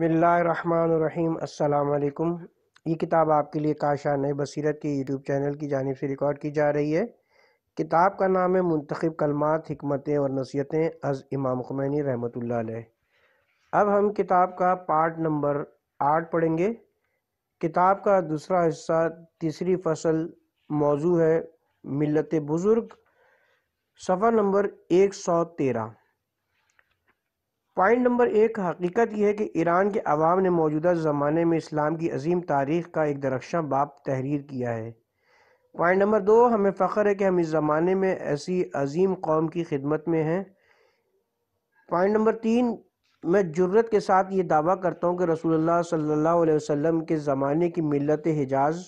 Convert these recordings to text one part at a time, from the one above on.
बसमीम् अल्लाम ये किताब आपके लिए काशा नए बसीरत के यूट्यूब चैनल की जानब से रिकॉर्ड की जा रही है किताब का नाम है मंतखब कलमात हमतें और नसीहतें अज़ इमाम खुमैनी रहमत अब हम किताब का पार्ट नंबर आठ पढ़ेंगे किताब का दूसरा हिस्सा तीसरी फसल मौजू है मिलत बुज़ुर्ग सफ़ा नंबर एक सौ तेरह पॉइंट नंबर एक हकीकत यह है कि ईरान के अवाम ने मौजूदा ज़माने में इस्लाम की अजीम तारीख का एक दरक्षा बाप तहरीर किया है पॉइंट नंबर दो हमें फ़ख्र है कि हम इस ज़माने में ऐसी अजीम कौम की खिदमत में हैं पॉइंट नंबर तीन मैं ज़रूरत के साथ ये दावा करता हूँ कि रसूलुल्लाह सल्ला वसम के ज़माने की मिलत हिजाज़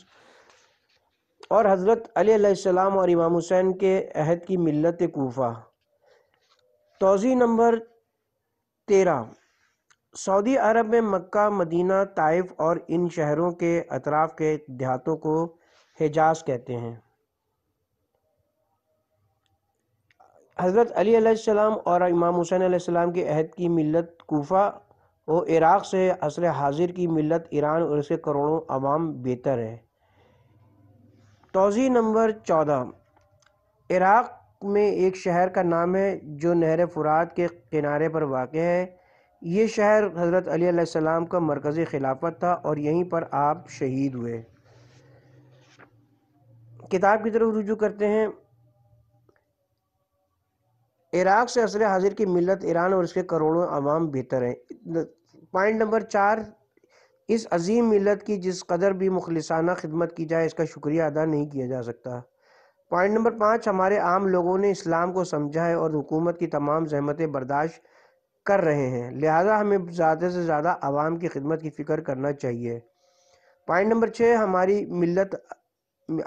और हज़रत अलीसम और इमाम हुसैन के अहद की मिलत कोफ़ा तोज़ी नंबर तेरह सऊदी अरब में मक्का मदीना ताइफ और इन शहरों के अतराफ के देहातों को हिजाज कहते हैं हज़रत अली सलाम और इमाम हुसैन आसमाम के अहद की मिलत कोफा और इराक़ से असर हाजिर की मिलत ईरान और इसके करोड़ों आवाम बेहतर है तोज़ी नंबर चौदह इराक़ में एक शहर का नाम है जो नहर फुरात के किनारे पर वाक़ है ये शहर हज़रत अलीसम का मरकजी खिलाफत था और यहीं पर आप शहीद हुए किताब की तरफ रुजू करते हैं इराक़ से असर हाजिर की मिलत ईरान और इसके करोड़ों आवाम बेहतर हैं पॉइंट नंबर चार इस अजीम मिलत की जिस कदर भी मुखलसाना खिदमत की जाए इसका शुक्रिया अदा नहीं किया जा सकता पॉइंट नंबर पाँच हमारे आम लोगों ने इस्लाम को समझा है और हुकूमत की तमाम जहमतें बर्दाश्त कर रहे हैं लिहाजा हमें ज़्यादा से ज़्यादा आवाम की खिदमत की फ़िक्र करना चाहिए पॉइंट नंबर छः हमारी मिलत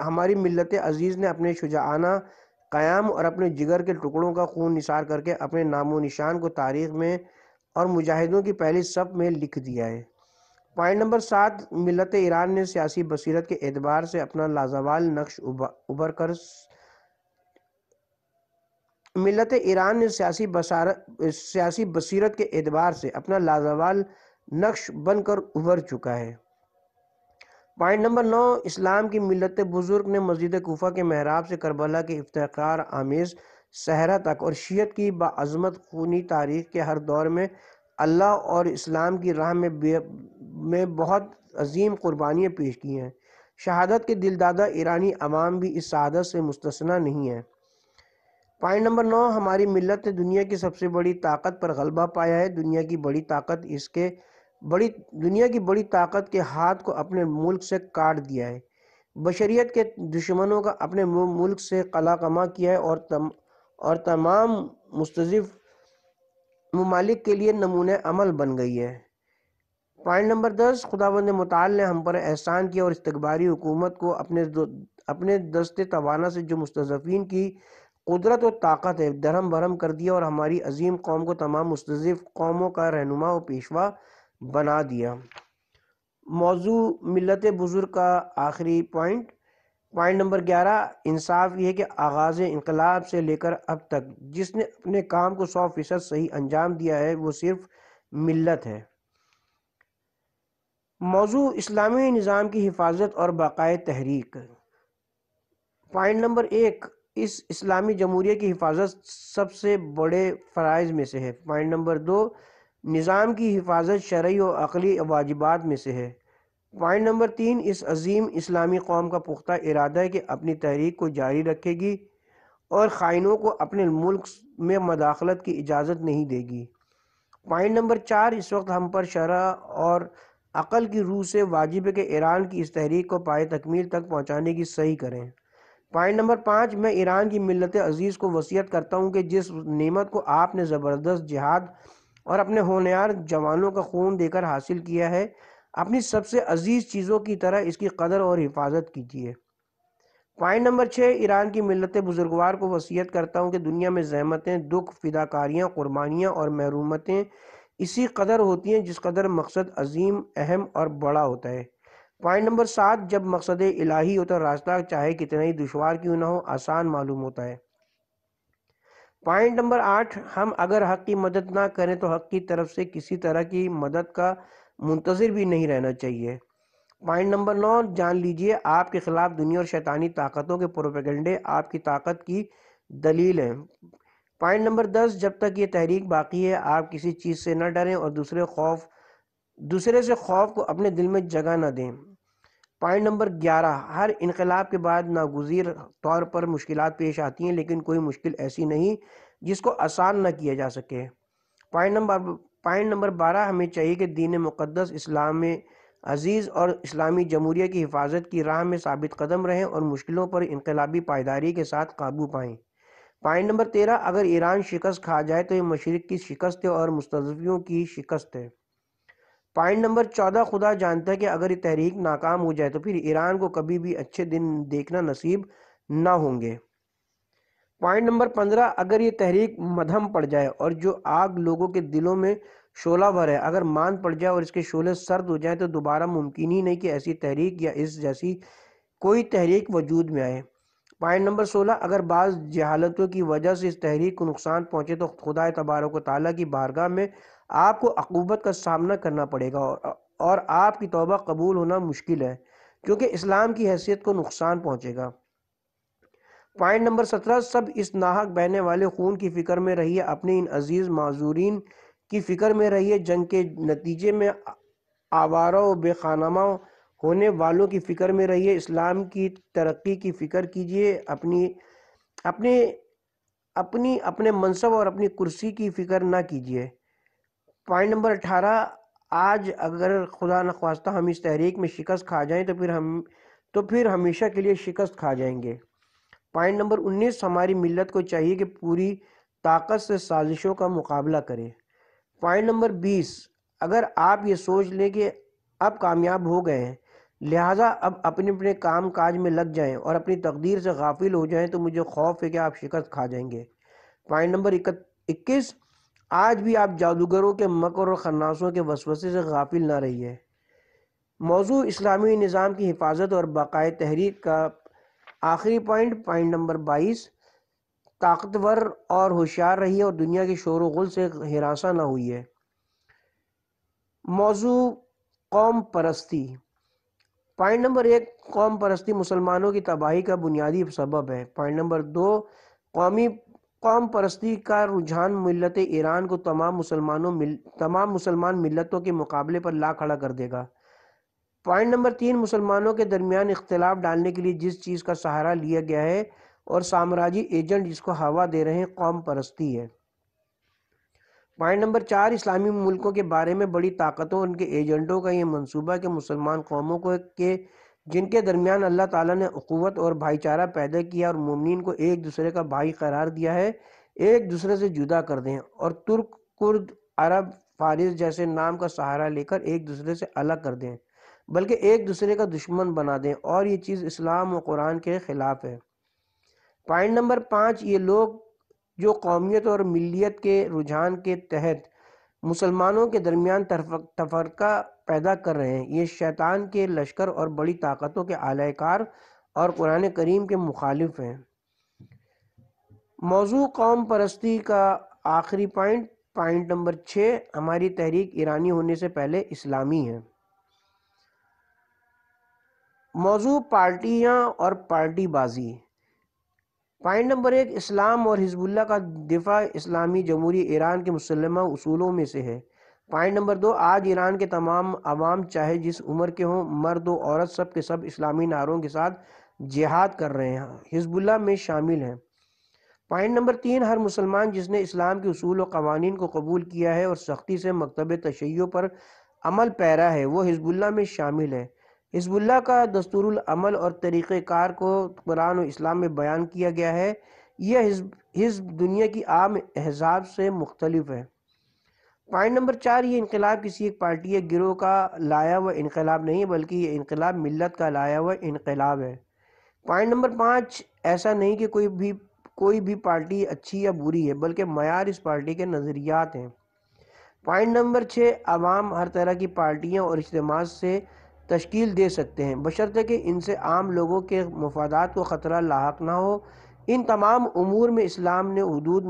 हमारी मिलत अजीज़ ने अपने शुजाना क़याम और अपने जिगर के टुकड़ों का खून निसार करके अपने नामो निशान को तारीख में और मुजाहिदों की पहली सब में लिख दिया है पॉइंट नंबर सात मिलत ईरान ने सियासी बसीरत के एतबार से अपना लाजवाल नक्श उभर कर मिलत ईरान ने सियासी बसारत सियासी बसीरत के एतबार से अपना लाजवाल नक्श बनकर उभर चुका है पॉइंट नंबर नौ इस्लाम की मिलत बुजुर्ग ने मस्जिद कोफा के महराब से करबला के इफ्तार आमेज़ सहरा तक और शीयत की बाज़मत खूनी तारीख के हर दौर में अल्लाह और इस्लाम की राह में में बहुत अजीम कुर्बानियाँ पेश की हैं शहादत के दिलदादा ईरानी अवाम भी इस शहादत से मुस्तना नहीं है पॉइंट नंबर नौ हमारी मिलत ने दुनिया की सबसे बड़ी ताकत पर गलबा पाया है दुनिया की बड़ी ताकत इसके बड़ी दुनिया की बड़ी ताकत के हाथ को अपने मुल्क से काट दिया है बशरीत के दुश्मनों का अपने मुल्क से कमा किया है और तम और तमाम मुस्तफ़ ममालिक के लिए नमूने अमल बन गई है पॉइंट नंबर दस खुदाबंद मताल ने हम पर एहसान किया और इस्तबारी हुकूमत को अपने अपने दस्ते तोाना से जो मुस्तफ़ी की कुदरत और ताकत है धर्म भरम कर दिया और हमारी अजीम कौम को तमाम मुस्तफ़ कौमों का रहनुमा और पेशवा बना दिया मौजू मिलत बुज़ुर्ग का आखिरी पॉइंट पॉइंट नंबर ग्यारह इंसाफ ये है कि आगाज़ इनकलाब से लेकर अब तक जिसने अपने काम को सौ फीसद सही अंजाम दिया है वो सिर्फ मिलत है मौजू इस्लामी निज़ाम की हिफाजत और बाक़ाय तहरीक पॉइंट नंबर एक इस इस्लामी जमहूरिया की हिफाजत सबसे बड़े फ़रज़ में से है पॉइंट नंबर दो निज़ाम की हिफाजत शर्य और अकली वाजिबात में से है पॉइंट नंबर तीन इस अजीम इस्लामी कौम का पुख्ता इरादा है कि अपनी तहरीक को जारी रखेगी और खाइनों को अपने मुल्क में मदाखलत की इजाज़त नहीं देगी पॉइंट नंबर चार इस वक्त हम पर शरा और अक़ल की रूह से वाजिब के ईरान की इस तहरीक को पाए तकमील तक पहुँचाने की सही करें पॉइंट नंबर पाँच मैं ईरान की मिलत अजीज़ को वसीयत करता हूँ कि जिस नियमत को आपने ज़बरदस्त जिहाद और अपने होनहार जवानों का खून देकर हासिल किया है अपनी सबसे अजीज चीज़ों की तरह इसकी कदर और हिफाजत कीजिए पॉइंट नंबर छः ईरान की मिलत बुजुर्गवार को वसीयत करता हूँ कि दुनिया में जहमतें दुख फिदाकारियाँ कुर्बानियाँ और महरूमतें इसी कदर होती हैं जिस कदर मकसद अजीम अहम और बड़ा होता है पॉइंट नंबर सात जब मकसद इलाही होता तो रास्ता चाहे कितना ही दुशवार क्यों ना हो आसान मालूम होता है पॉइंट नंबर आठ हम अगर हक की मदद ना करें तो हक की तरफ से किसी तरह की मदद का मुंतजर भी नहीं रहना चाहिए पॉइंट नंबर नौ जान लीजिए आपके खिलाफ दुनिया और शैतानी ताकतों के प्रोपेगेंडे आपकी ताकत की दलील हैं पॉइंट नंबर दस जब तक ये तहरीक बाकी है आप किसी चीज़ से ना डरें और दूसरे खौफ दूसरे से खौफ को अपने दिल में जगह ना दें पॉइंट नंबर ग्यारह हर इनकलाब के बाद नागजीर तौर पर मुश्किल पेश आती हैं लेकिन कोई मुश्किल ऐसी नहीं जिसको आसान ना किया जा सके पॉइंट नंबर पॉइंट नंबर बारह हमें चाहिए कि दीन मुक़दस इस्लाम अजीज़ और इस्लामी जमहूरिया की हिफाजत की राह में साबित कदम रहें और मुश्किलों पर इनकलाबी पायदारी के साथ काबू पाएँ पॉइंट नंबर तेरह अगर ईरान शिकस्त खा जाए तो ये मशरक़ की शिकस्त और मुस्तफियों की शिकस्त है पॉइंट नंबर चौदह खुदा जानता है कि अगर ये तहरीक नाकाम हो जाए तो फिर ईरान को कभी भी अच्छे दिन देखना नसीब ना होंगे पॉइंट नंबर पंद्रह अगर ये तहरीक मधम पड़ जाए और जो आग लोगों के दिलों में शोला भर है अगर मान पड़ जाए और इसके शोले सर्द हो जाए तो दोबारा मुमकिन ही नहीं कि ऐसी तहरीक या इस जैसी कोई तहरीक वजूद में आए पॉइंट नंबर सोलह अगर बाज़ जहालतों की वजह से इस तहरीक को नुकसान पहुँचे तो खुदा तबारक ताली की बारगाह में आपको अकूबत का सामना करना पड़ेगा और, और आपकी तोबा कबूल होना मुश्किल है क्योंकि इस्लाम की हैसियत को नुकसान पहुँचेगा पॉइंट नंबर सत्रह सब इस नाहक बहने वाले खून की फिक्र में रहिए अपने इन अजीज माजूरीन की फिक्र में रहिए जंग के नतीजे में आवारा और बेखानामा होने वालों की फ़िक्र में रहिए इस्लाम की तरक्की की फ़िक्र कीजिए अपनी अपने अपनी अपने मनसब और अपनी कुर्सी की फ़िक्र ना कीजिए पॉइंट नंबर अठारह आज अगर खुदा न खास्ता हम इस तहरीक में शिकस्त खा जाएं तो फिर हम तो फिर हमेशा के लिए शिकस्त खा जाएंगे पॉइंट नंबर उन्नीस हमारी मिलत को चाहिए कि पूरी ताकत से साजिशों का मुकाबला करें पॉइंट नंबर बीस अगर आप ये सोच लें कि अब कामयाब हो गए हैं लिहाजा अब अपने अपने काम काज में लग जाएं और अपनी तकदीर से गाफिल हो जाएं तो मुझे खौफ है कि आप शिकस्त खा जाएंगे पॉइंट नंबर इक्कीस आज भी आप जादूगरों के मकर और खन्नासों के वसवसे से गाफिल ना रहिए मौजू इस्लामी निज़ाम की हिफाजत और बाक़ाय तहरीक का आखिरी पॉइंट पॉइंट नंबर बाईस ताकतवर और होशियार रही है और दुनिया के शोर गुल से हिरासा ना हुई है मौजू कौम परस्ती पॉइंट नंबर एक कौम परस्ती मुसलमानों की तबाही का बुनियादी सबब है पॉइंट नंबर दो कौमी कौम परस्ती का रुझान मिलत ईरान को तमाम मुसलमानों मिल तमाम मुसलमान मिलतों के मुकाबले पर ला खड़ा कर देगा पॉइंट नंबर तीन मुसलमानों के दरमियान इख्तलाफ डालने के लिए जिस चीज़ का सहारा लिया गया है और साम्राज्य एजेंट जिसको हवा दे रहे हैं कौम परस्ती है पॉइंट नंबर चार इस्लामी मुल्कों के बारे में बड़ी ताकतों और उनके एजेंटों का यह मनसूबा कि मुसलमान कौमों को के जिनके दरमियान अल्लाह ताला ने अखवत और भाईचारा पैदा किया और ममिन को एक दूसरे का भाई करार दिया है एक दूसरे से जुदा कर दें और तुर्क कुर्द अरब फारिस जैसे नाम का सहारा लेकर एक दूसरे से अलग कर दें बल्कि एक दूसरे का दुश्मन बना दें और ये चीज़ इस्लाम और कुरान के ख़िलाफ़ है पॉइंट नंबर पाँच ये लोग जो कौमियत और मिलियत के रुझान के तहत मुसलमानों के दरमियान तफरका पैदा कर रहे हैं ये शैतान के लश्कर और बड़ी ताकतों के आलाकार और कुरान करीम के मुखालिफ हैं मौजू कौम परस्ती का आखिरी पॉइंट पॉइंट नंबर छः हमारी तहरीक ईरानी होने से पहले इस्लामी है मौजू पार्टियाँ और पार्टी बाजी पॉइंट नंबर एक इस्लाम और हिजबुल्ला का दिफा इस्लामी जमहूरी ईरान के मुसलमा असूलों में से है पॉइंट नंबर दो आज ईरान के तमाम आवाम चाहे जिस उम्र के हों मर्द व औरत सब के सब इस्लामी नारों के साथ जिहाद कर रहे हैं हिजबुल्ला में शामिल हैं पॉइंट नंबर तीन हर मुसलमान जिसने इस्लाम के असूल और कवानीन को कबूल किया है और सख्ती से मकतब तशैयों पर अमल पैरा है वो हिजबुल्ला में शामिल है हिजबुल्ला का दस्तूरमल और तरीक़ार को कुरान और इस्लाम में बयान किया गया है यह हिजब हिजब दुनिया की आम एहजाब से मुख्तलिफ है पॉइंट नंबर चार ये इनकलाब किसी एक पार्टी या गिरोह का लाया हुआ इनकलाब नहीं बल्कि ये इनकलाब मिलत का लाया हुआ इनकलाब है पॉइंट नंबर पाँच ऐसा नहीं कि कोई भी कोई भी पार्टी अच्छी या बुरी है बल्कि मैार इस पार्टी के नज़रियात हैं पॉइंट नंबर छः आवाम हर तरह की पार्टियाँ और इज्तम से तश्कील दे सकते हैं बशर्ते कि इनसे आम लोगों के मफादात को ख़तरा लाक ना हो इन तमाम अमूर में इस्लाम ने हदूद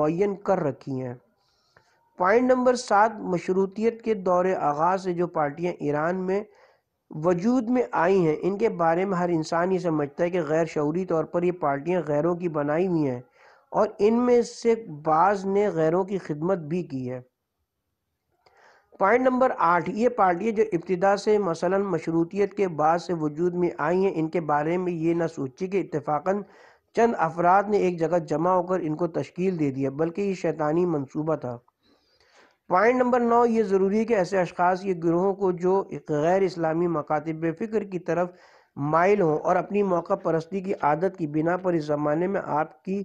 मुन कर रखी हैं पॉइंट नंबर सात मशरूतीत के दौर आगाज़ से जो पार्टियाँ ईरान में वजूद में आई हैं इनके बारे में हर इंसान ये समझता है कि गैर शौरी तौर पर ये पार्टियाँ गैरों की बनाई हुई हैं और इनमें से बाज़ ने गैरों की खिदमत भी की है पॉइंट नंबर आठ ये पार्टियाँ जो इब्तदा से मसलन मशरूतीत के बाद से वजूद में आई हैं इनके बारे में ये ना सोची कि इतफाक़न चंद अफराद ने एक जगह जमा होकर इनको तश्कील दे दिया बल्कि ये शैतानी मनसूबा था पॉइंट नंबर नौ ये ज़रूरी है कि ऐसे अशखाज ये गिरोहों को जो गैर इस्लामी मकातब फ़िक्र की तरफ माइल हों और अपनी मौका परस्ती की आदत की बिना पर इस ज़माने में आपकी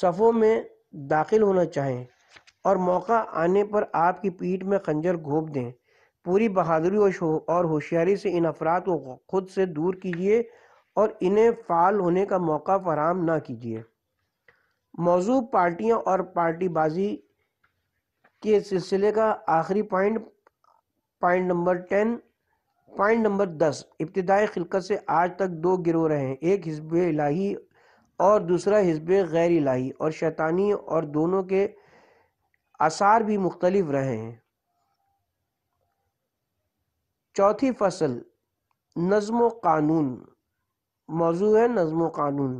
सफ़ों में दाखिल होना चाहें और मौका आने पर आपकी पीठ में खंजर घोप दें पूरी बहादुरी और होशियारी से इन अफराद को खुद से दूर कीजिए और इन्हें फाल होने का मौका फराम ना कीजिए मौजूद पार्टियां और पार्टीबाजी के सिलसिले का आखिरी point point number ten point number दस इब्तदाई खिलकत से आज तक दो गिरोह रहे हैं एक हिजब इलाही और दूसरा हिजब गैर इलाही और शैतानी और दोनों के आसार भी मुख्तलिफ रहे हैं चौथी फसल नज़म कानून मौजू है नज्म कानून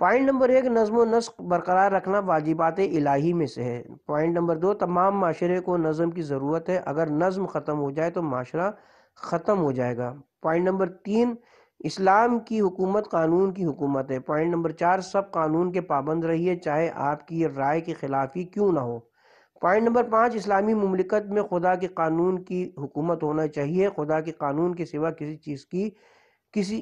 पॉइंट नंबर एक नज्म नस्क बरकरार रखना वाजिबात इलाही में से है पॉइंट नंबर दो तमाम माशरे को नज़म की ज़रूरत है अगर नज्म ख़त्म हो जाए तो माशरा ख़त्म हो जाएगा पॉइंट नंबर तीन इस्लाम की हुकूमत कानून की हुकूमत है पॉइंट नंबर चार सब कानून के पाबंद रही है चाहे आपकी राय के खिलाफ ही क्यों ना हो पॉइंट नंबर पाँच इस्लामी ममलिकत में खुदा के कानून की हुकूमत होना चाहिए खुदा के कानून के सिवा किसी चीज़ की किसी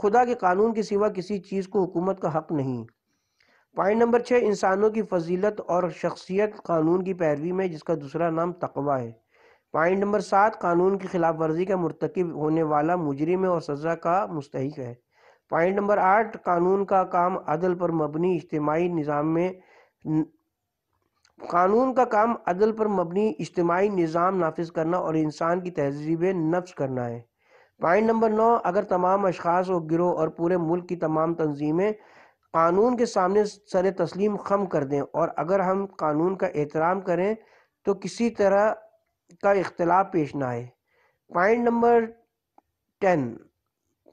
खुदा के कानून के सिवा किसी चीज़ को हुकूमत का हक नहीं पॉइंट नंबर छः इंसानों की फजीलत और शख्सियत कानून की पैरवी में जिसका दूसरा नाम तकवा है पॉइंट नंबर सात कानून की खिलाफ वर्जी का मरतकब होने वाला मुजरिम और सजा का मुस्तक है पॉइंट नंबर आठ कानून का काम अदल पर मबनी इज्तमाही निज़ाम में कानून का काम अदल पर मबनी इजमाही निज़ाम नाफिज करना और इंसान की तहजीब नफ्स करना है पॉइंट नंबर नौ अगर तमाम अशखास और गिरोह और पूरे मुल्क की तमाम तनजीमें कानून के सामने सर तस्लीम खम कर दें और अगर हम कानून का एहतराम करें तो किसी तरह का इख्तलाफ पेश ना आए point number ten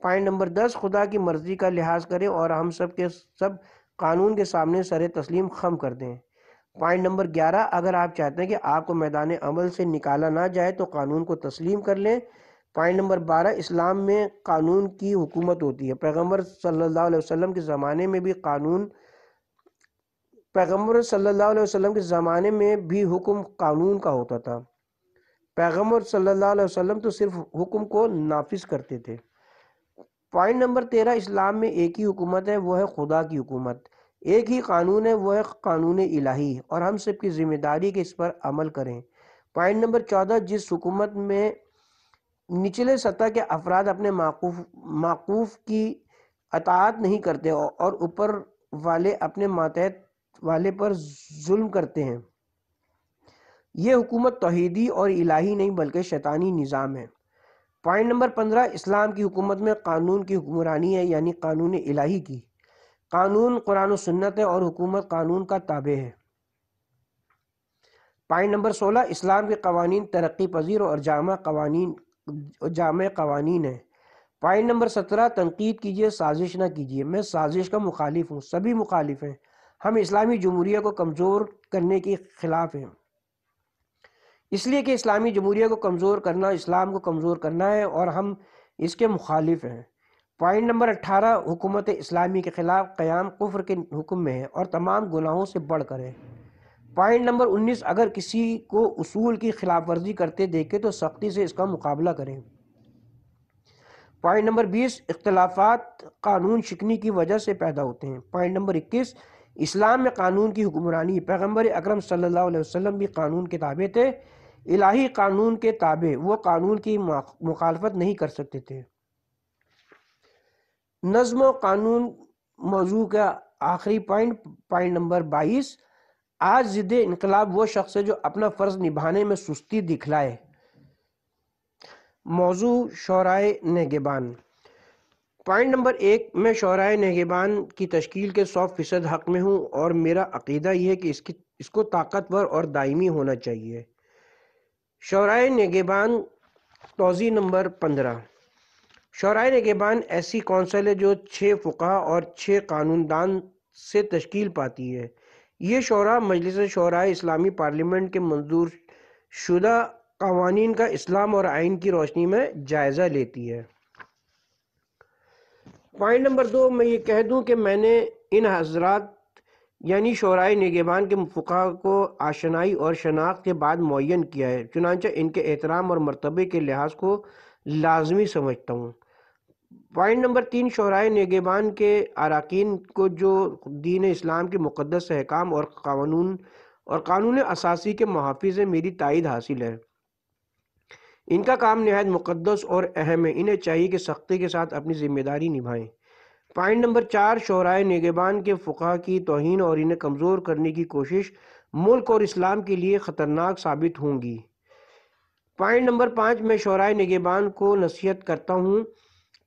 point number दस खुदा की मर्ज़ी का लिहाज करें और हम सब के सब कानून के सामने सर तस्लीम खम कर दें पॉइंट नंबर ग्यारह अगर आप चाहते हैं कि आपको मैदान अमल से निकाला ना जाए तो कानून को तस्लीम कर लें पॉइंट नंबर बारह इस्लाम में कानून की हुकूमत होती है पैगम्बर सल्ला वसम के ज़माने में भी कानून पैगम्बर सल्ला वसम के ज़माने में भी हुक्म कानून का होता था पैगम्बर सल्लल्लाहु अलैहि वसल्लम तो सिर्फ हुक्म को नाफिज करते थे पॉइंट नंबर तेरह इस्लाम में एक ही हुकूमत है वो है खुदा की हुकूमत एक ही कानून है वो है कानून इलाही और हम सबकी ज़िम्मेदारी के इस पर अमल करें पॉइंट नंबर चौदह जिस हुकूमत में निचले सतह के अफराद अपने माकूफ माकूफ की अतात नहीं करते और ऊपर वाले अपने मातहत वाले पर जुल्म करते हैं ये हुकूमत तोहीदी और इलाही नहीं बल्कि शैतानी निज़ाम है पॉइंट नंबर पंद्रह इस्लाम की हुकूमत में कानून की हुक्मरानी है यानी कानून इलाही की कानून कुरान सुन्नत है और हुकूमत कानून का ताबे है पॉइंट नंबर सोलह इस्लाम के कवानीन तरक्की पजीर और जामा कवानीन जाम कवानीन है पॉइंट नंबर सत्रह तनकीद कीजिए साजिश ना कीजिए मैं साजिश का मुखालिफ हूँ सभी मुखालिफ हैं हम इस्लामी जमहूरिया को कमज़ोर करने के ख़िलाफ़ हैं इसलिए कि इस्लामी जमहूरिया को कमज़ोर करना इस्लाम को कमज़ोर करना है और हम इसके मुखालिफ हैं पॉइंट नंबर अट्ठारह हुकूमत इस्लामी के ख़िलाफ़ क़्याम कुफ्र के हुक्म में है और तमाम गुनाहों से बढ़ कर है पॉइंट नंबर उन्नीस अगर किसी को उसूल की खिलाफ वर्जी करते देखें तो सख्ती से इसका मुकाबला करें पॉइंट नंबर बीस इख्तलाफात कानून शिकनी की वजह से पैदा होते हैं पॉइंट नंबर इक्कीस इस्लाम में कानून की हुक्मरानी पैगम्बर अक्रम सल्ला वसम भी कानून के ताबे थे इलाही कानून के ताबे वो कानून की मुखालफत नहीं कर सकते थे नज्म कानून मौजू का आखिरी पॉइंट पॉइंट नंबर बाईस आज जिद इनकलाब वो शख्स है जो अपना फ़र्ज निभाने में सुस्ती दिखलाए मौजू शराय नगेबान पॉइंट नंबर एक मैं शराय नगेबान की तश्कील के सौ फ़ीसद हक़ में हूँ और मेरा अकीदा यह है कि इसकी इसको ताकतवर और दायमी होना चाहिए शौराय नगेबान तोज़ी नंबर पंद्रह शौराय नगेबान ऐसी कौंसल है जो छः फ़ुका और छः कानूनदान से तश्कील पाती है ये शौरा मजलिस शौरा इस्लामी पार्लियामेंट के मंजूर शुदा कवानीन का इस्लाम और आइन की रोशनी में जायज़ा लेती है पॉइंट नंबर दो मैं ये कह दूँ कि मैंने इन हजरात यानी शराय निगेबान के फुका को आशनाई और शनाख्त के बाद मुन किया है चुनाचा इनके एहतराम और मरतबे के लिहाज को लाजमी समझता हूँ पॉइंट नंबर तीन शराय निगेबान के अरकान को जो दीन इस्लाम के मुक़दस अहकाम और कानून और कानून असासी के मुहाफ़ से मेरी तइद हासिल है इनका काम नहायत मुक़दस और अहम है इन्हें चाहिए कि सख्ती के साथ अपनी ज़िम्मेदारी निभाएं पॉइंट नंबर चार शहराय नगेबान के फ़ुका की तोहन और इन्हें कमज़ोर करने की कोशिश मुल्क और इस्लाम के लिए ख़तरनाक साबित होंगी पॉइंट नंबर पाँच मैं शहराय निगेबान को नसीहत करता हूँ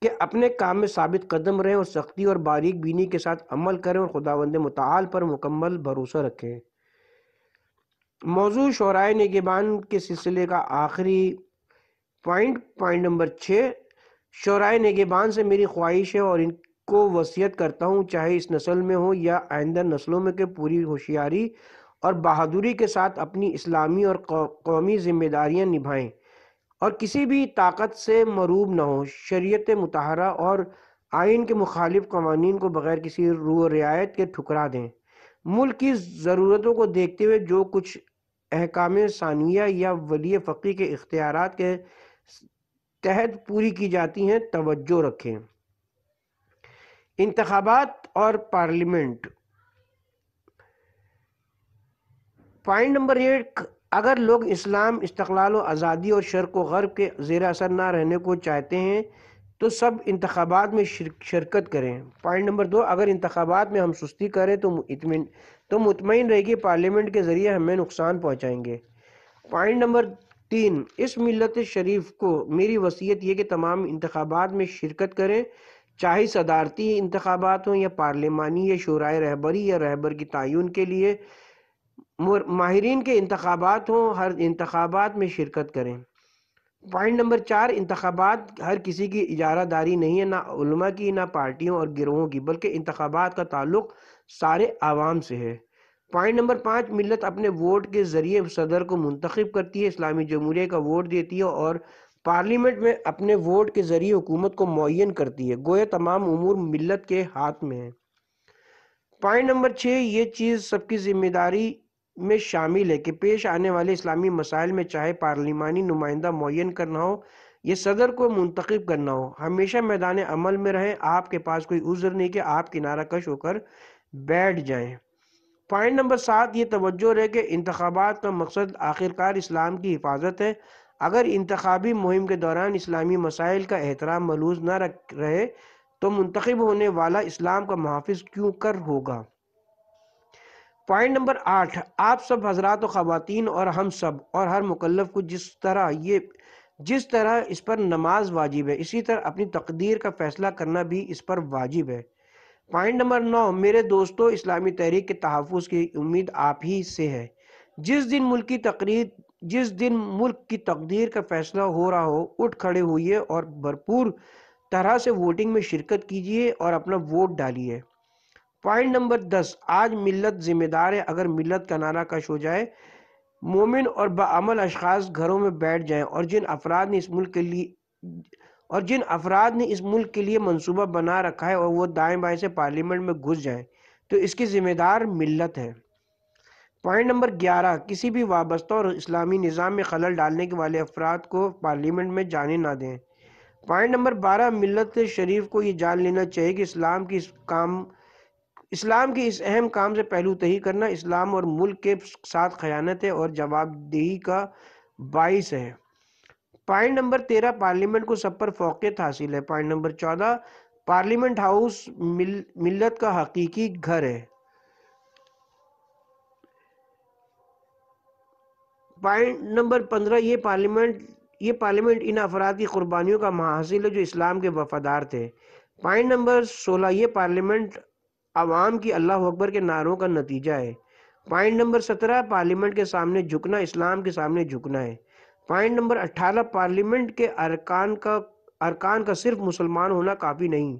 कि अपने काम में साबित कदम रहें और सख्ती और बारीक बीनी के साथ अमल करें और खुदावंद मताल पर मुकम्मल भरोसा रखें मौजू शराय नगेबान के सिलसिले का आखिरी पॉइंट पॉइंट नंबर छः शराय नगेबान से मेरी ख्वाहिश है और इन को वसीयत करता हूँ चाहे इस नस्ल में हो या आइंदा नस्लों में के पूरी होशियारी और बहादुरी के साथ अपनी इस्लामी और कौमी जिम्मेदारियाँ निभाएं और किसी भी ताकत से मरूब ना हो शरीयत मतहरा और आइन के मुखालिफ कवानीन को बग़ैर किसी रू रियायत के ठुकरा दें मुल्क की ज़रूरतों को देखते हुए जो कुछ अहकाम सानिया या वली फ़की के इख्तियार के तहत पूरी की जाती हैं तवज्जो रखें इंतबात और पार्लियामेंट पॉइंट नंबर एक अगर लोग इस्लाम इस्तलाल आज़ादी और शर्क व गर्ब के ज़ेर असर ना रहने को चाहते हैं तो सब इंतबात में शिरकत करें पॉइंट नंबर दो अगर इंतबात में हम सुस्ती करें तो इतमिन तो मुतमिन रहेगी पार्लियामेंट के ज़रिए हमें नुकसान पहुँचाएंगे पॉइंट नंबर तीन इस मिलत शरीफ को मेरी वसीयत यह कि तमाम इंतबात में शिरकत करें चाहे सदारती इंतबात हों या पार्लियामानी या शुरा रहबरी या रहबर की तयन के लिए माहरीन के इंतबात हों हर इंतबात में शिरकत करें पॉइंट नंबर चार इंतबात हर किसी की इजारादारी नहीं है ना उलमा की ना पार्टियों और गिरोहों की बल्कि इंतबात का ताल्लुक सारे आवाम से है पॉइंट नंबर पाँच मिलत अपने वोट के ज़रिए सदर को मुंतखब करती है इस्लामी जमहूरिया का वोट देती है और पार्लियामेंट में अपने वोट के जरिए हुकूमत को मुन करती है गोया तमाम उमूर मिलत के हाथ में है पॉइंट नंबर छः ये चीज़ सबकी जिम्मेदारी में शामिल है कि पेश आने वाले इस्लामी मसाइल में चाहे पार्लिमानी नुमाइंदा मुन करना हो या सदर को मुंतखब करना हो हमेशा मैदान अमल में रहें आपके पास कोई उज्र नहीं कि आप किनारा कश होकर बैठ जाए पॉइंट नंबर सात ये तवज्जो रहे कि इंतबात का मकसद आखिरकार इस्लाम की हिफाजत है अगर इंतबी मुहिम के दौरान इस्लामी मसाइल का एहतराम मलूज न रख रहे तो मुंतखब होने वाला इस्लाम का मुहाफ़ क्यों कर होगा पॉइंट नंबर आठ आप सब हजरात ख़वातीन और हम सब और हर मुकलफ को जिस तरह ये जिस तरह इस पर नमाज वाजिब है इसी तरह अपनी तकदीर का फैसला करना भी इस पर वाजिब है पॉइंट नंबर नौ मेरे दोस्तों इस्लामी तहरीक के तहफ़ की उम्मीद आप ही से है जिस दिन मुल्क की तकरीर जिस दिन मुल्क की तकदीर का फैसला हो रहा हो उठ खड़े होइए और भरपूर तरह से वोटिंग में शिरकत कीजिए और अपना वोट डालिए पॉइंट नंबर दस आज मिलत जिम्मेदार है अगर मिलत का नारा कश हो जाए मोमिन और बामल अशास घरों में बैठ जाएं और जिन अफराद ने इस मुल्क के लिए और जिन अफराद ने इस मुल्क के लिए मंसूबा बना रखा है और वो दाएं बाएं से पार्लियामेंट में घुस जाएं तो इसकी ज़िम्मेदार मिलत है पॉइंट नंबर ग्यारह किसी भी वाबस्ता और इस्लामी निज़ाम में खलल डालने के वाले अफराद को पार्लियामेंट में जाने ना दें पॉइंट नंबर बारह मिलत शरीफ को ये जान लेना चाहिए कि इस्लाम की इस काम इस्लाम के इस अहम काम से पहलू तही करना इस्लाम और मुल्क के साथ खयानत है और जवाबदेही का बाइस है पॉइंट नंबर तेरह पार्लियामेंट को सब पर फोकियत हासिल है पॉइंट नंबर चौदह पार्लियामेंट हाउस मिल, मिलत का हकीकी घर है पॉइंट नंबर पंद्रह ये पार्लियामेंट ये पार्लियामेंट इन अफराद की कुर्बानियों का महासिल है जो इस्लाम के वफादार थे पॉइंट नंबर सोलह ये पार्लियामेंट आवाम की अल्लाह अकबर के नारों का नतीजा है पॉइंट नंबर सत्रह पार्लियामेंट के सामने झुकना इस्लाम के सामने झुकना है पॉइंट नंबर अट्ठारह पार्लियामेंट के अरकान का अरकान का सिर्फ मुसलमान होना काफ़ी नहीं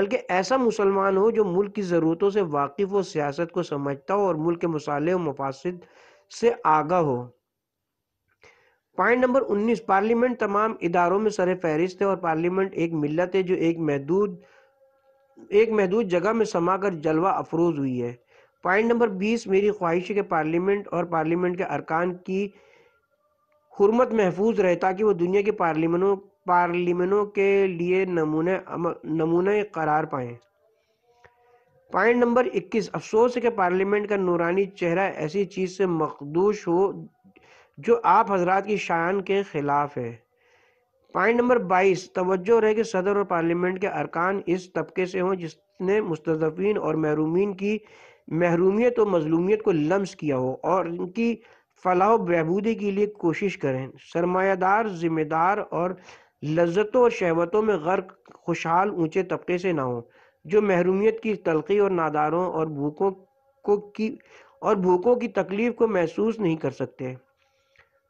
बल्कि ऐसा मुसलमान हो जो मुल्क की ज़रूरतों से वाकिफ़ व सियासत को समझता हो और मुल्क के मसाले व मफासद से आगा हो पॉइंट नंबर 19 पार्लियामेंट तमाम इदारों में सर फहरिस्त है और पार्लियामेंट एक मिलत है जो एक महदूद एक महदूद जगह में समा कर जलवा अफरोज हुई है पॉइंट नंबर 20 मेरी ख्वाहिश है कि पार्लियामेंट और पार्लियामेंट के अरकान की हरमत महफूज रहे ताकि वो दुनिया के पार्लियामेंटों पार्लियामेंटों के लिए नमूने नमूने करार पाए पॉइंट नंबर 21 अफसोस है कि पार्लियामेंट का नूरानी चेहरा ऐसी चीज़ से मखदूश हो जो आप हजरात की शान के ख़िलाफ़ है पॉइंट नंबर बाईस तवज्जो रहे कि सदर और पार्लियामेंट के अरकान इस तबके से हों जिसने मुस्तफ़ीन और महरूमिन की महरूमियत और मजलूमियत को लम्स किया हो और इनकी फलाह बहबूदी के लिए कोशिश करें सरमायादार ज़िम्मेदार और लज्जतों और शहवतों में गर्क खुशहाल ऊंचे तबके से ना हो जो महरूमियत की तलखी और नादारों और भूखों को की और भूखों की तकलीफ़ को महसूस नहीं कर सकते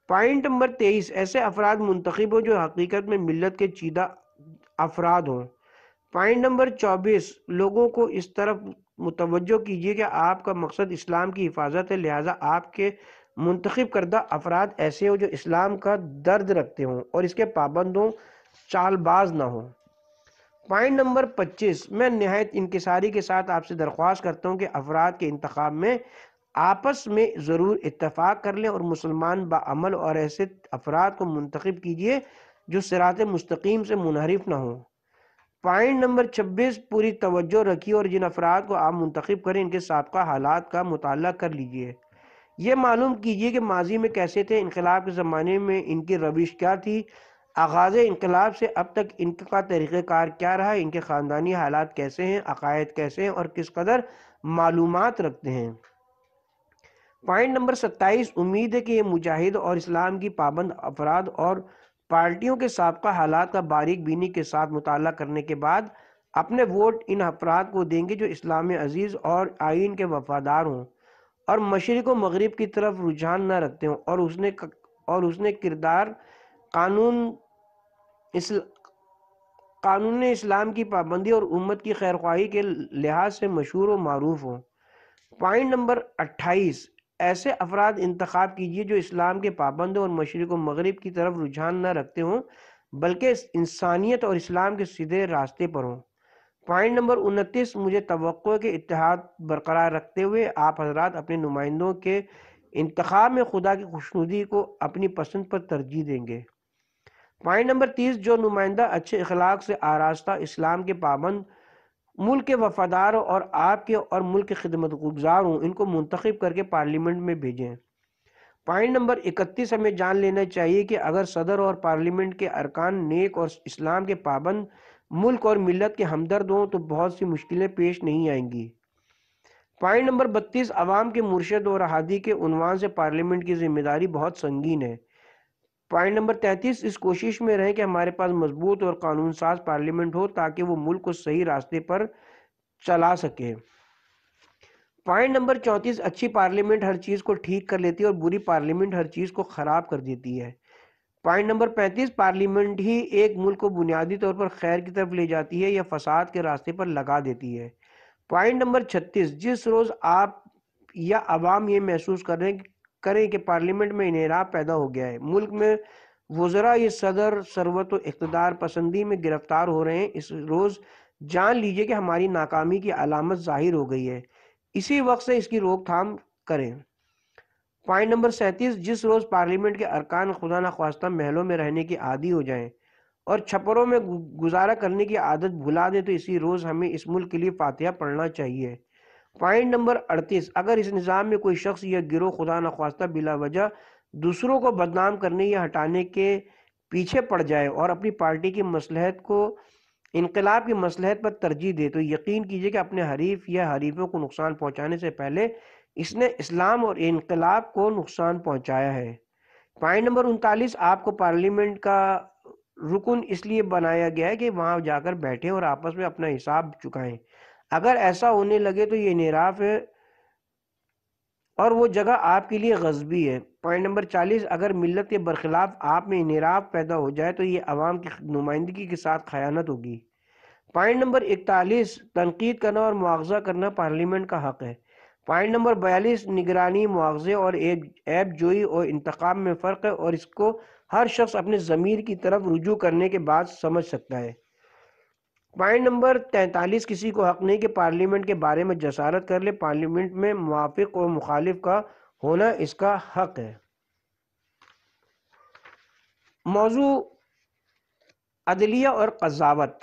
पॉइंट नंबर तेईस ऐसे अफराद मुंतखब हो जो हकीकत में मिलत के चीदा अफराद हों पॉइंट नंबर चौबीस लोगों को इस तरफ मुतवजो कीजिए कि आपका मकसद इस्लाम की हिफाजत है लिहाजा आपके मुंतखब करदा अफराद ऐसे हों जो इस्लाम का दर्द रखते हों और इसके पाबंद हों चालबाज ना हों पॉइंट नंबर पच्चीस मैं नहायत इनकसारी के साथ आपसे दरख्वास्त करता हूँ कि अफराद के इंतखब में आपस में ज़रूर इतफ़ाक़ कर लें और मुसलमान बामल और ऐसे अफराद को मंतखब कीजिए जो सिरात मुस्तकीम से मुनहरफ ना हों पॉइंट नंबर छब्बीस पूरी तवज्जो रखिए और जिन अफराद को आप मुंतखब करें इनके सबका हालात का मुताल कर लीजिए ये मालूम कीजिए कि माजी में कैसे थे इनकलाब के ज़माने में इनकी रविश क्या थी आगाज़ इनकलाब से अब तक इनका तरीक़ार क्या रहा इनके ख़ानदानी हालात कैसे हैं अकायद कैसे हैं और किस कदर मालूम रखते हैं पॉइंट नंबर सत्ताईस उम्मीद है कि ये मुजाहिद और इस्लाम की पाबंद अफराद और पार्टियों के सबका हालात का बारीक बीनी के साथ मुताल करने के बाद अपने वोट इन अफराद को देंगे जो इस्लाम अजीज़ और आइन के वफादार हों और मशरक़ मगरब की तरफ रुझान न रखते हों और उसने और उसने किरदार कानून इस कानून इस्लाम की पाबंदी और उम्मत की खैर के लिहाज से मशहूर व मरूफ हों पॉइंट नंबर अट्ठाईस ऐसे अफराद इंतखब कीजिए जो इस्लाम के पाबंद और मशरक व मगरब की तरफ रुझान न रखते हों बल्कि इंसानियत और इस्लाम के सीधे रास्ते पर हों पॉइंट नंबर उनतीस मुझे तो के इतिहाद बरकरार रखते हुए आप हजरात अपने नुमाइंदों के इंतखब में खुदा की खुशनुदी को अपनी पसंद पर तरजीह देंगे पॉइंट नंबर तीस जो नुमाइंदा अच्छे अखलाक से आरास्ता इस्लाम के पाबंद मुल्क के वफादार और आपके और मुल्क के खिदमत गुजार हूँ इनको मुंतखब करके पार्लियामेंट में भेजें पॉइंट नंबर इकतीस हमें जान लेना चाहिए कि अगर सदर और पार्लियामेंट के अरकान नेक और इस्लाम के पाबंद मुल्क और मिलत के हमदर्द हों तो बहुत सी मुश्किलें पेश नहीं आएंगी पॉइंट नंबर बत्तीस अवाम के मुर्शद और अहादी के उनवान से पार्लियामेंट की जिम्मेदारी बहुत संगीन है पॉइंट नंबर तैतीस इस कोशिश में रहें कि हमारे पास मजबूत और कानून साज पार्लियामेंट हो ताकि वो मुल्क को सही रास्ते पर चला सके पॉइंट नंबर चौंतीस अच्छी पार्लियामेंट हर चीज़ को ठीक कर लेती है और बुरी पार्लियामेंट हर चीज़ को ख़राब कर देती है पॉइंट नंबर पैंतीस पार्लियामेंट ही एक मुल्क को बुनियादी तौर पर खैर की तरफ ले जाती है या फसाद के रास्ते पर लगा देती है पॉइंट नंबर छत्तीस जिस रोज़ आप या आवाम ये महसूस कर रहे हैं कि करें कि पार्लियामेंट में इनहराब पैदा हो गया है मुल्क में वजरा ये सदर सरवत इकतदार पसंदी में गिरफ्तार हो रहे हैं इस रोज़ जान लीजिए कि हमारी नाकामी की अलामत जाहिर हो गई है इसी वक्त से इसकी रोकथाम करें पॉइंट नंबर सैंतीस जिस रोज़ पार्लियामेंट के अरकान खुदा न खास्ता महलों में रहने की आदि हो जाएं और छपरों में गुजारा करने की आदत भुला दें तो इसी रोज़ हमें इस मुल्क के लिए फातिहा पढ़ना चाहिए पॉइंट नंबर अड़तीस अगर इस निज़ाम में कोई शख्स या गिरोह खुदा नख्वास्ता बिला वजह दूसरों को बदनाम करने या हटाने के पीछे पड़ जाए और अपनी पार्टी की मसलहत को इनकलाब की मसलहत पर तरजीह दे तो यकीन कीजिए कि अपने हरीफ या हरीफों को नुकसान पहुँचाने से पहले इसने इस्लाम और इनकलाब को नुकसान पहुँचाया है पॉइंट नंबर उनतालीस आपको पार्लियामेंट का रुकन इसलिए बनाया गया है कि वहाँ जाकर बैठें और आपस में अपना हिसाब चुकाएं अगर ऐसा होने लगे तो ये निराफ है और वो जगह आपके लिए गजबी है पॉइंट नंबर चालीस अगर मिलत के बरखिलाफ आप में निराफ पैदा हो जाए तो ये आवाम की नुमाइंदगी के साथ खयानत होगी पॉइंट नंबर इकतालीस तनकीद करना और मुआवजा करना पार्लियामेंट का हक है पॉइंट नंबर बयालीस निगरानी मुआवजे और एक ऐप जोई और इंतकाम में फ़र्क है और इसको हर शख्स अपने ज़मीर की तरफ रुजू करने के बाद समझ सकता है पॉइंट नंबर तैंतालीस किसी को हक नहीं कि पार्लियामेंट के बारे में जसारत कर ले पार्लियामेंट में मुआफ़ और मुखालिफ का होना इसका हक है मौजू अदलिया और कजावत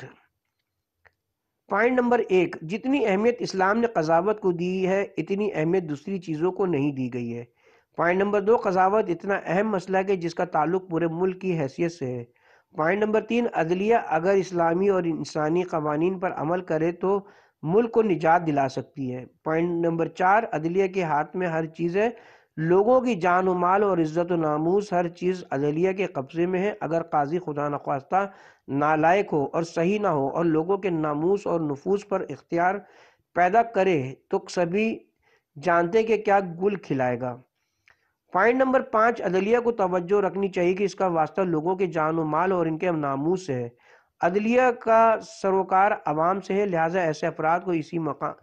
पॉइंट नंबर एक जितनी अहमियत इस्लाम ने कजावत को दी है इतनी अहमियत दूसरी चीज़ों को नहीं दी गई है पॉइंट नंबर दो कजावत इतना अहम मसला है कि जिसका ताल्लुक पूरे मुल्क की हैसियत से है पॉइंट नंबर तीन अदलिया अगर इस्लामी और इंसानी कवानीन पर अमल करे तो मुल्क को निजात दिला सकती है पॉइंट नंबर चार अदलिया के हाथ में हर चीज़ है लोगों की जान माल और इज़्ज़त नामूस हर चीज़ अदलिया के कब्ज़े में है अगर काजी खुदा नख्वास्ता नालायक हो और सही ना हो और लोगों के नामूस और नफूस पर इख्तियार पैदा करे तो सभी जानते कि क्या गुल खिलाएगा पॉइंट नंबर पाँच अदलिया को तवज्जो रखनी चाहिए कि इसका वास्ता लोगों के जान माल और इनके नामूस से है अदलिया का सरोकार आवाम से है लिहाजा ऐसे अफराद को इसी मकाम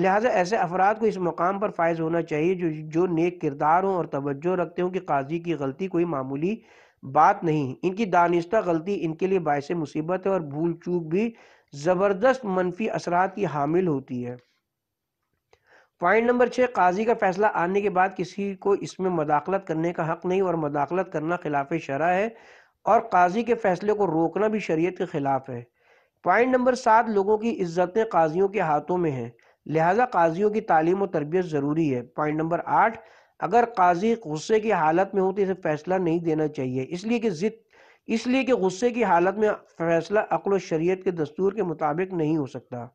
लिहाजा ऐसे अफराद को इस मकाम पर फायज होना चाहिए जो जो नेक किरदार हों और तवज्जो रखते हों कि काजी की गलती कोई मामूली बात नहीं इनकी दानिस्ता गलती इनके लिए बायस मुसीबत है और भूल चूक भी ज़बरदस्त मनफी असरात की हामिल होती है पॉइंट नंबर छः काजी का फैसला आने के बाद किसी को इसमें मदाखलत करने का हक नहीं और मदाखलत करना खिलाफ शरा है और काजी के फैसले को रोकना भी शरीयत के ख़िलाफ़ है पॉइंट नंबर सात लोगों की इज्जतें काजियों के हाथों में हैं लिहाजा काजियों की तालीम और तरबियत ज़रूरी है पॉइंट नंबर आठ अगर काजी गुस्से की हालत में हो तो इसे फैसला नहीं देना चाहिए इसलिए कि जिद इसलिए कि गुस्से की हालत में फैसला अक्ल शरीयत के दस्तूर के मुताबिक नहीं हो सकता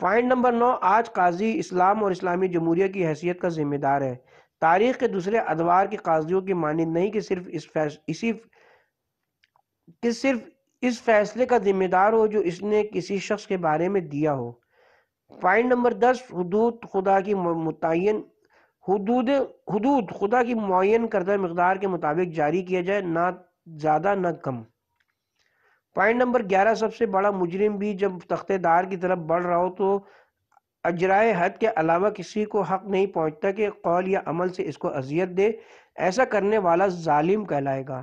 पॉइंट नंबर नौ आज काजी इस्लाम और इस्लामी जमहूरिया की हैसियत का जिम्मेदार है तारीख के दूसरे अदवार के काजियों की मानद नहीं कि सिर्फ इस फैस, इसी कि सिर्फ इस फैसले का जिम्मेदार हो जो इसने किसी शख्स के बारे में दिया हो पॉइंट नंबर दस हदूद खुदा की मुतन हदूद हदूद खुदा की मुन करदा मकदार के मुताबिक जारी किया जाए ना ज़्यादा ना कम पॉइंट नंबर ग्यारह सबसे बड़ा मुजरिम भी जब तख्तेदार की तरफ बढ़ रहा हो तो अजराए हद के अलावा किसी को हक नहीं पहुंचता कि कौल या अमल से इसको अजियत दे ऐसा करने वाला जालिम कहलाएगा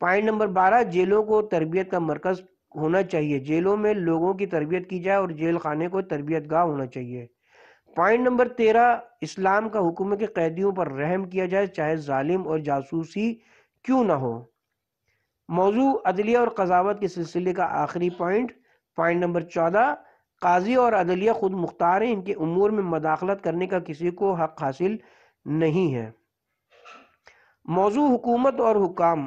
पॉइंट नंबर बारह जेलों को तरबियत का मरकज़ होना चाहिए जेलों में लोगों की तरबियत की जाए और जेल खाने को तरबियत गाह होना चाहिए पॉइंट नंबर तेरह इस्लाम का हुक्म है कि कैदियों पर रहम किया जाए चाहे जालिम और जासूसी क्यों ना हो मौजू अदलिया और कजावत के सिलसिले का आखिरी पॉइंट पॉइंट नंबर चौदह काजी और अदलिया खुद मुख्तार हैं इनके उमूर में मदाखलत करने का किसी को हक हासिल नहीं है मौजू हुकूमत और हुकाम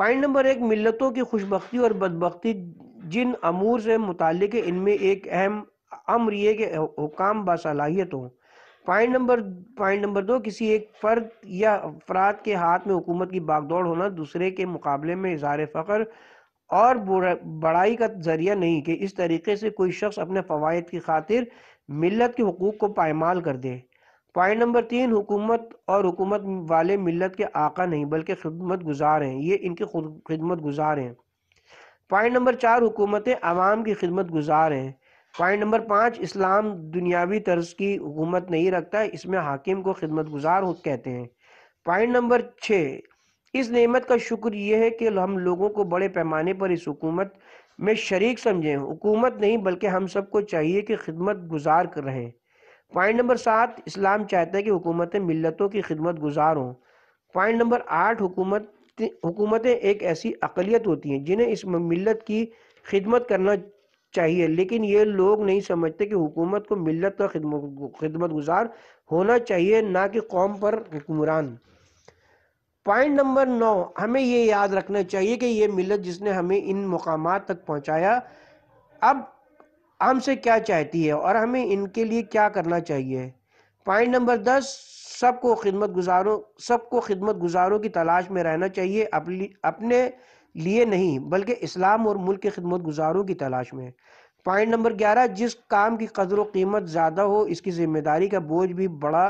पॉइंट नंबर एक मिलतों की खुशबख्ती और बदबख्ती जिन अमूर से मुतल है इनमें एक अहम अमर यह कि हुकाम बासलाहियत हों पॉइंट नंबर पॉइंट नंबर दो किसी एक फर्द या अफराद के हाथ में हुकूमत की बागदौड़ होना दूसरे के मुकाबले में इजहार फ़ख्र और बड़ाई का जरिया नहीं कि इस तरीके से कोई शख्स अपने फ़वाद की खातिर मिलत के हकूक़ को पायमाल कर दे पॉइंट नंबर तीन हुकूमत और हुकूमत वाले मिलत के आका नहीं बल्कि खदमत गुजार हैं ये इनकी खदमत गुजार हैं पॉइंट नंबर चार हुकूमतें आवाम की खिदमत गुजार हैं पॉइंट नंबर पाँच इस्लाम दुनियावी तर्ज की हुकूमत नहीं रखता इसमें हाकिम को खिदमत गुजार कहते हैं पॉइंट नंबर छः इस नेमत का शुक्र यह है कि हम लोगों को बड़े पैमाने पर इस हुकूमत में शरीक समझें हुकूमत नहीं बल्कि हम सबको चाहिए कि खिदमत गुजार कर हैं पॉइंट नंबर सात इस्लाम चाहता है कि हुकूमतें मिलतों की खिदमत गुजार हों पॉइंट नंबर आठ हुकूमत हुकूमतें एक ऐसी अकलीत होती हैं जिन्हें इस मिलत की खिदमत करना चाहिए लेकिन ये लोग नहीं समझते कि हुकूमत को मिलत का खिदमत गुजार होना चाहिए ना कि कौम पर हुक्मरान पॉइंट नंबर नौ हमें ये याद रखना चाहिए कि ये मिलत जिसने हमें इन मकाम तक पहुँचाया अब हमसे क्या चाहती है और हमें इनके लिए क्या करना चाहिए पॉइंट नंबर दस सबको खिदमत गुजारों सबको खिदमत गुजारों की तलाश में रहना चाहिए अपनी अपने लिए नहीं बल्कि इस्लाम और मुल्क के खदमत गुजारों की तलाश में पॉइंट नंबर ग्यारह जिस काम की कदर कीमत ज़्यादा हो इसकी जिम्मेदारी का बोझ भी बड़ा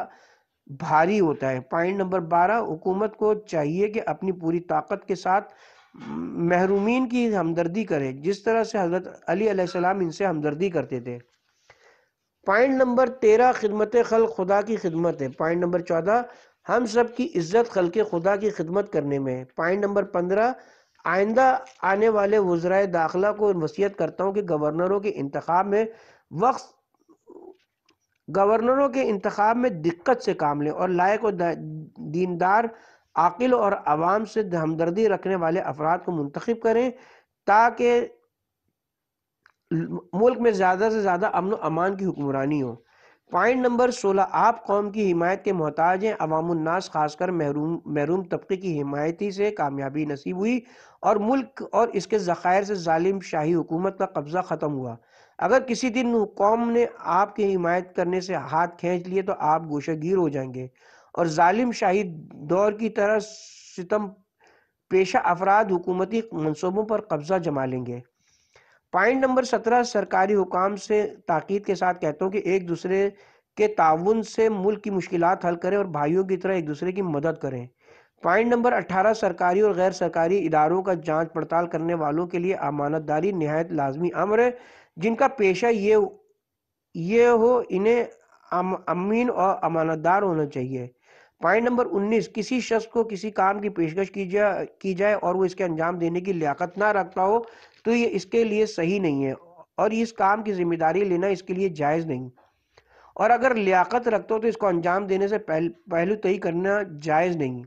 भारी होता है पॉइंट नंबर बारह हुकूमत को चाहिए कि अपनी पूरी ताकत के साथ महरूमीन की हमदर्दी करे जिस तरह से हज़रत अली इनसे हमदर्दी करते थे पॉइंट नंबर तेरह खिदमत खल खुदा की खिदमत है पॉइंट नंबर चौदह हम सब की इज्जत खल के खुदा की खिदमत करने में पॉइंट नंबर पंद्रह आइंदा आने वाले वज्राय दाखिला को वसीयत करता हूँ कि गवर्नरों के इंतखब में वक्त गवर्नरों के इंतखब में दिक्कत से काम लें और लायक और दीनदार आकिल और आवाम से हमदर्दी रखने वाले अफराद को मंतखब करें ताकि मुल्क में ज़्यादा से ज़्यादा अमन अमान की हुक्मरानी हो पॉइंट नंबर सोलह आप कौम की हिमायत के मोहताज हैं अवामनास खासकर महरूम महरूम तबके की हिमायती से कामयाबी नसीब हुई और मुल्क और इसके ज़ख़ायर से ालिम शाही हुकूमत का कब्ज़ा ख़त्म हुआ अगर किसी दिन कौम ने आपकी हिमायत करने से हाथ खींच लिए तो आप गोशागीर हो जाएंगे और ालिम शाही दौर की तरह सितम पेशा अफराद हुकूमती मनसूबों पर कब्ज़ा जमा लेंगे पॉइंट नंबर सत्रह सरकारी हुकाम से ताक़द के साथ कहता हूँ कि एक दूसरे के ताउन से मुल्क की मुश्किल हल करें और भाइयों की तरह एक दूसरे की मदद करें पॉइंट नंबर 18 सरकारी और गैर सरकारी इदारों का जांच पड़ताल करने वालों के लिए अमानतदारी नहायत लाजमी अमर है जिनका पेशा ये ये हो इन्हें अमीन और अमानतदार होना चाहिए पॉइंट नंबर 19 किसी शख्स को किसी काम की पेशकश की जा की जाए और वो इसके अंजाम देने की लियाकत ना रखता हो तो ये इसके लिए सही नहीं है और इस काम की जिम्मेदारी लेना इसके लिए जायज़ नहीं और अगर लियाकत रखता हो तो इसको अंजाम देने से पहल, पहलू तय करना जायज़ नहीं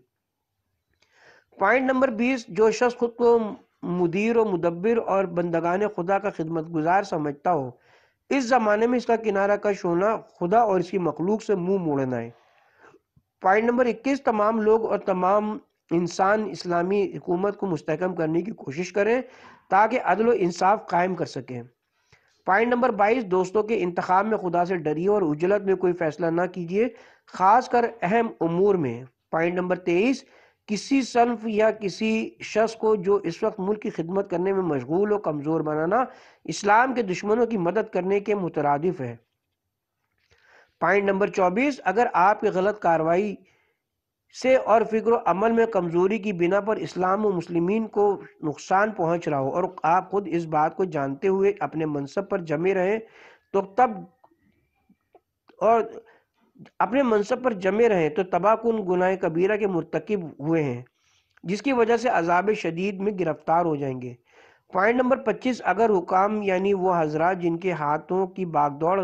पॉइंट नंबर बीस जो शख्स खुद को मुदीर और मुदबिर और बंदगान खुदा का खिदमत गुजार समझता हो इस ज़माने में इसका किनारा कश होना खुदा और इसकी मखलूक से मुंह मोड़ना है पॉइंट नंबर इक्कीस तमाम लोग और तमाम इंसान इस्लामी हुकूमत को मुस्तकम करने की कोशिश करें ताकि अदल इंसाफ कायम कर सकें पॉइंट नंबर बाईस दोस्तों के इंतखाब में खुदा से डरिए और उजलत में कोई फैसला ना कीजिए खास कर अहम उमूर में पॉइंट नंबर तेईस किसी सल्फ या किसी शख्स को जो इस वक्त मुल्क की खिदमत करने में मशगूल और कमज़ोर बनाना इस्लाम के दुश्मनों की मदद करने के मुतरद है पॉइंट नंबर चौबीस अगर आपके गलत कार्रवाई से और फिक्र अमल में कमज़ोरी की बिना पर इस्लाम और मुसलिमीन को नुकसान पहुंच रहा हो और आप खुद इस बात को जानते हुए अपने मनसब पर जमे रहे तो तब और अपने मनसब पर जमे रहे तो तबाहकुन गुनाह कबीरा के मुरतकब हुए हैं जिसकी वजह से अजाब शदीद में गिरफ्तार हो जाएंगे पॉइंट नंबर पच्चीस अगर हुकाम यानी वो हजरा जिनके हाथों की बागदौड़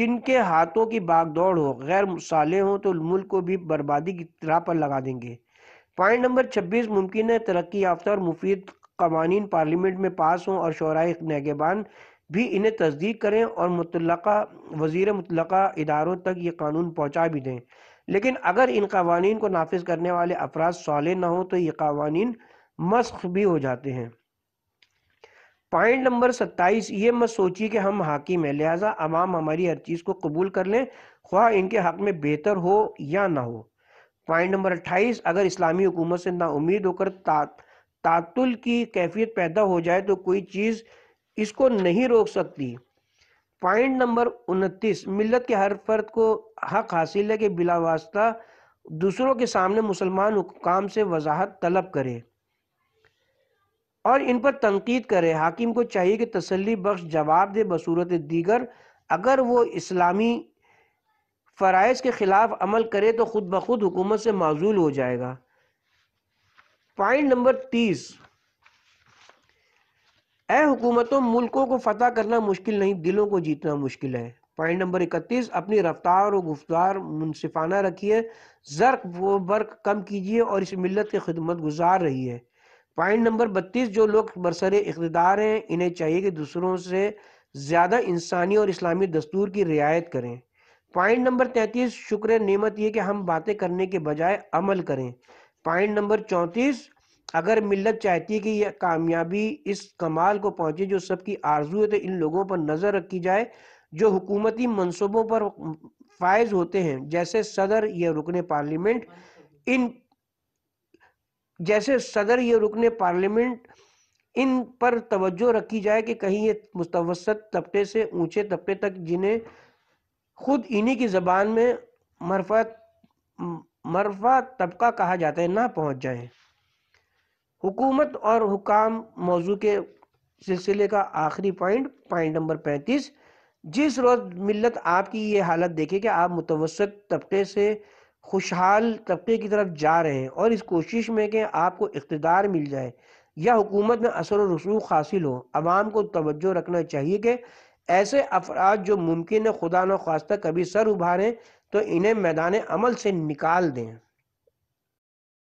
जिनके हाथों की बागदौड़ हो गैर मसाले हों तो मुल्क को भी बर्बादी की तरह पर लगा देंगे पॉइंट नंबर छब्बीस मुमकिन है तरक्की याफ्ता और मुफीद कवानीन पार्लियामेंट में पास हों और शराय नगेबान भी इन्हें तस्दीक करें और मुतल वजीर मुतल इदारों तक ये कानून पहुँचा भी दें लेकिन अगर इन कवानीन को नाफिज करने वाले अफराज साले ना हों तो ये कवानीन मस्क भी हो जाते हैं पॉइंट नंबर सत्ताईस ये मत सोचिए कि हम हाकिम हैं लिहाजा आवाम हमारी हर चीज़ को कबूल कर लें ख्वाह इनके हक में बेहतर हो या ना हो पॉइंट नंबर अट्ठाईस अगर इस्लामी हुकूमत से नाउमीद होकर ता, तातुल की कैफियत पैदा हो जाए तो कोई चीज़ इसको नहीं रोक सकती पॉइंट नंबर उनतीस मिलत के हर फर्द को हक हासिल है कि बिलावास्ता दूसरों के सामने मुसलमान हुकाम से वजाहत तलब करे और इन पर तनकीद करे हाकिम को चाहिए कि तसली बख्श जवाब दे बसूरत दीगर अगर वो इस्लामी फ़रज़ के ख़िलाफ़ अमल करे तो ख़ुद ब खुद हुकूमत से माजूल हो जाएगा पॉइंट नंबर तीस ए हुकूमतों मुल्कों को फतेह करना मुश्किल नहीं दिलों को जीतना मुश्किल है पॉइंट नंबर इकतीस अपनी रफ्तार और गुफ्तार मुनसिफाना रखिए जर्क व बर्क कम कीजिए और इस मिलत की खिदमत गुजार रही है पॉइंट नंबर बत्तीस जो लोग बरसर इकतदार हैं इन्हें चाहिए कि दूसरों से ज़्यादा इंसानी और इस्लामी दस्तूर की रियायत करें पॉइंट नंबर तैंतीस शुक्र नियमत ये कि हम बातें करने के बजाय अमल करें पॉइंट नंबर चौंतीस अगर मिलत चाहती है कि यह कामयाबी इस कमाल को पहुंचे जो सबकी आरजू है तो इन लोगों पर नजर रखी जाए जो हुकूमती मनसूबों पर फायज होते हैं जैसे सदर या रुकन पार्लियामेंट इन जैसे सदर या रुकन पार्लियामेंट इन पर तवज्जो रखी जाए कि कहीं ये मुतवसत तबके से ऊंचे तबके तक जिन्हें खुद इन्हीं की ज़बान में मरफा मरफा तबका कहा जाता है ना पहुंच जाए हुकूमत और हुकाम मौजू के सिलसिले का आखिरी पॉइंट पॉइंट नंबर पैंतीस जिस रोज़ मिलत आपकी ये हालत देखे कि आप मुतवसत तबके से खुशहाल तबके की तरफ जा रहे हैं और इस कोशिश में कि आपको इकतदार मिल जाए या हुकूमत में असर व रसूख हासिल हो आवाम को तोज्जो रखना चाहिए कि ऐसे अफराद जो मुमकिन खुदा न खास्ता कभी सर उभारें तो इन्हें मैदान अमल से निकाल दें